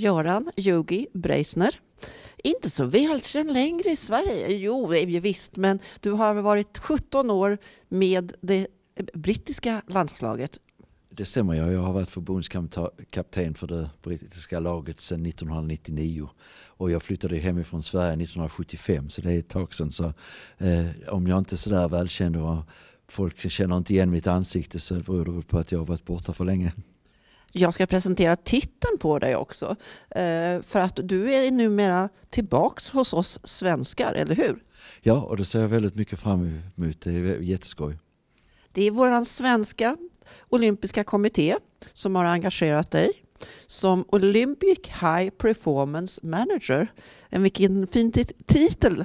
Göran Yugi Breisner. Inte så välkänd längre i Sverige. Jo, visst, men du har varit 17 år med det brittiska landslaget. Det stämmer. Jag, jag har varit förbundskapten för det brittiska laget sedan 1999. Och jag flyttade hemifrån Sverige 1975, så det är ett tag sedan. Så, eh, om jag inte är sådär välkänd och folk känner inte igen mitt ansikte så beror det på att jag har varit borta för länge jag ska presentera titeln på dig också. Eh, för att du är numera tillbaks hos oss svenskar, eller hur? Ja, och det ser jag väldigt mycket fram emot. Det är jätteskoj. Det är vår svenska olympiska kommitté som har engagerat dig som Olympic High Performance Manager. En vilken fin titel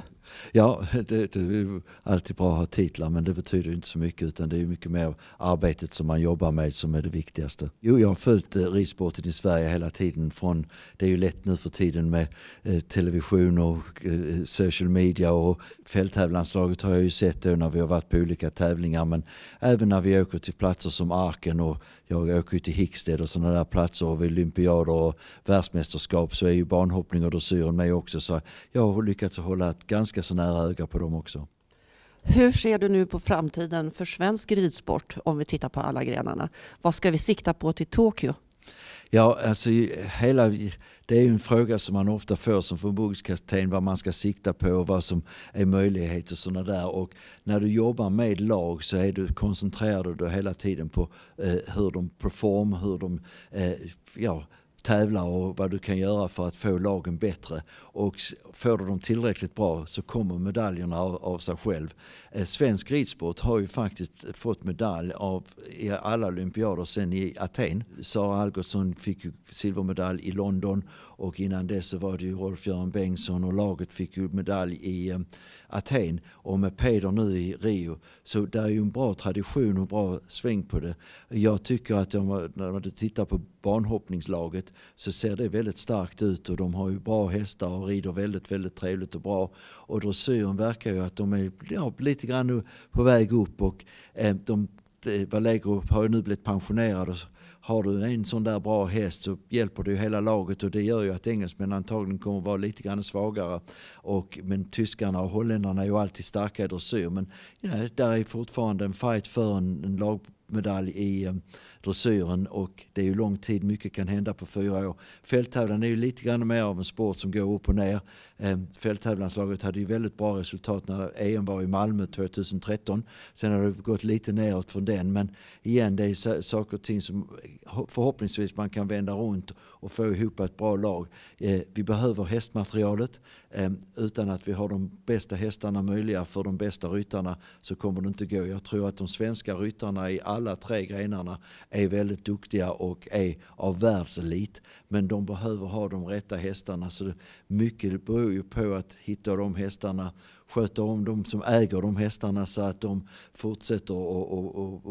Ja, det, det är alltid bra att ha titlar men det betyder inte så mycket utan det är mycket mer arbetet som man jobbar med som är det viktigaste. Jo, jag har följt eh, ridsporten i Sverige hela tiden. Från, det är ju lätt nu för tiden med eh, television och eh, social media och fälttävlanslaget har jag ju sett då när vi har varit på olika tävlingar men även när vi åker till platser som Arken och jag åker ju till Hicksted och sådana där platser och vid olympiader och världsmästerskap så är ju banhoppning och dressyren med också så jag har lyckats hålla ett ganska ganska så nära öga på dem också. Hur ser du nu på framtiden för svensk ridsport om vi tittar på alla grenarna? Vad ska vi sikta på till Tokyo? Ja, alltså hela, det är en fråga som man ofta får som förbundskapten vad man ska sikta på och vad som är möjligheter och sådana där. Och när du jobbar med lag så är du, koncentrerar du dig hela tiden på eh, hur de perform, hur de eh, ja, tävla och vad du kan göra för att få lagen bättre. Och får du dem tillräckligt bra så kommer medaljerna av, av sig själv. Eh, svensk ridsport har ju faktiskt fått medalj av i alla olympiader sen i Aten. Sara Algotsson fick ju silvermedalj i London och innan dess så var det ju Rolf-Göran Bengtsson och laget fick ju medalj i eh, Aten och med Peder nu i Rio. Så det är ju en bra tradition och bra sväng på det. Jag tycker att om, när du tittar på banhoppningslaget så ser det väldigt starkt ut och de har ju bra hästar och rider väldigt, väldigt trevligt och bra. Och dressyren verkar ju att de är ja, lite grann på väg upp och eh, de, eh, Valero har ju nu blivit pensionerad och har du en sån där bra häst så hjälper du hela laget och det gör ju att engelsmännen antagligen kommer att vara lite grann svagare. Och, men tyskarna och holländarna är ju alltid starka i dressyr men ja, där är fortfarande en fight för en, en lag, guldmedalj i ehm, dressyren och det är ju lång tid, mycket kan hända på fyra år. Fälttävlan är ju lite grann mer av en sport som går upp och ner. Ehm, Fälttävlanslaget hade ju väldigt bra resultat när EM var i Malmö 2013. Sen har det gått lite neråt från den men igen det är saker och ting som eh, förhoppningsvis man kan vända runt och få ihop ett bra lag. Eh, vi behöver hästmaterialet ehm, utan att vi har de bästa hästarna möjliga för de bästa ryttarna så kommer det inte gå. Jag tror att de svenska ryttarna i alla alla tre grenarna är väldigt duktiga och är av världselit. Men de behöver ha de rätta hästarna. Så mycket beror ju på att hitta de hästarna, sköta om de som äger de hästarna så att de fortsätter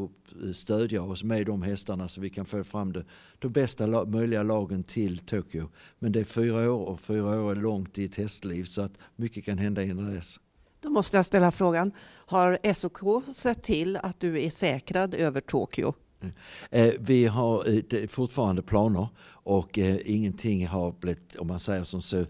att stödja oss med de hästarna så vi kan få fram de bästa möjliga lagen till Tokyo. Men det är fyra år och fyra år är långt i ett hästliv så att mycket kan hända innan dess. Då måste jag ställa frågan, har SOK sett till att du är säkrad över Tokyo? Mm. Eh, vi har eh, fortfarande planer och eh, ingenting har blivit, om man säger som så,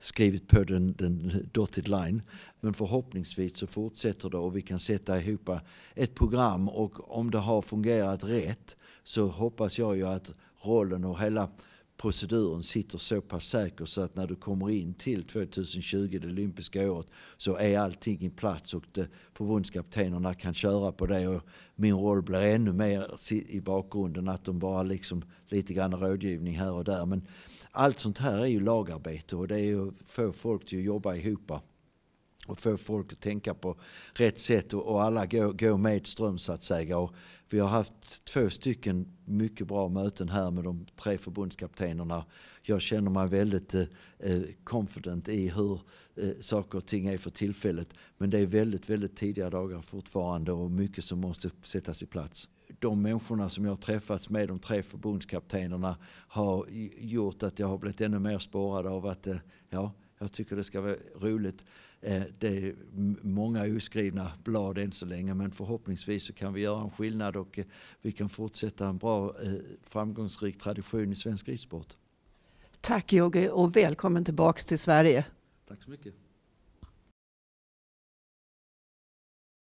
skrivit på den, den dotted line. Men förhoppningsvis så fortsätter det och vi kan sätta ihop ett program och om det har fungerat rätt så hoppas jag ju att rollen och hela proceduren sitter så pass säkert så att när du kommer in till 2020, det olympiska året, så är allting i plats och förbundskaptenerna kan köra på det. Och min roll blir ännu mer i bakgrunden, att de bara liksom lite grann rådgivning här och där. Men allt sånt här är ju lagarbete och det är ju att få folk till att jobba ihop och få folk att tänka på rätt sätt och alla gå, gå med ström så att säga. Och vi har haft två stycken mycket bra möten här med de tre förbundskaptenerna. Jag känner mig väldigt eh, eh, confident i hur eh, saker och ting är för tillfället. Men det är väldigt, väldigt tidiga dagar fortfarande och mycket som måste sättas i plats. De människorna som jag träffats med, de tre förbundskaptenerna, har gjort att jag har blivit ännu mer spårad av att eh, ja, jag tycker det ska vara roligt. Eh, det är många oskrivna blad än så länge men förhoppningsvis så kan vi göra en skillnad och eh, vi kan fortsätta en bra eh, framgångsrik tradition i svensk ridsport. Tack Jogge och välkommen tillbaka till Sverige. Tack så mycket.